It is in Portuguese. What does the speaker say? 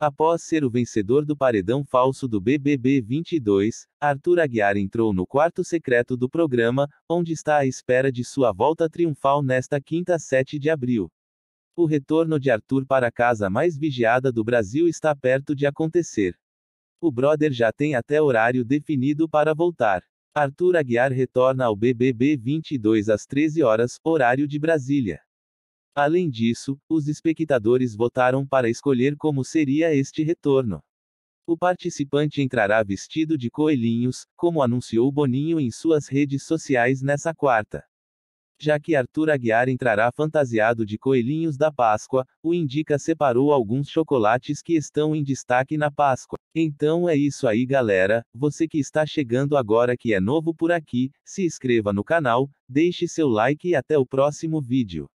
Após ser o vencedor do paredão falso do BBB 22, Arthur Aguiar entrou no quarto secreto do programa, onde está à espera de sua volta triunfal nesta quinta 7 de abril. O retorno de Arthur para a casa mais vigiada do Brasil está perto de acontecer. O brother já tem até horário definido para voltar. Arthur Aguiar retorna ao BBB 22 às 13 horas, horário de Brasília. Além disso, os espectadores votaram para escolher como seria este retorno. O participante entrará vestido de coelhinhos, como anunciou Boninho em suas redes sociais nessa quarta. Já que Arthur Aguiar entrará fantasiado de coelhinhos da Páscoa, o Indica separou alguns chocolates que estão em destaque na Páscoa. Então é isso aí, galera. Você que está chegando agora que é novo por aqui, se inscreva no canal, deixe seu like e até o próximo vídeo.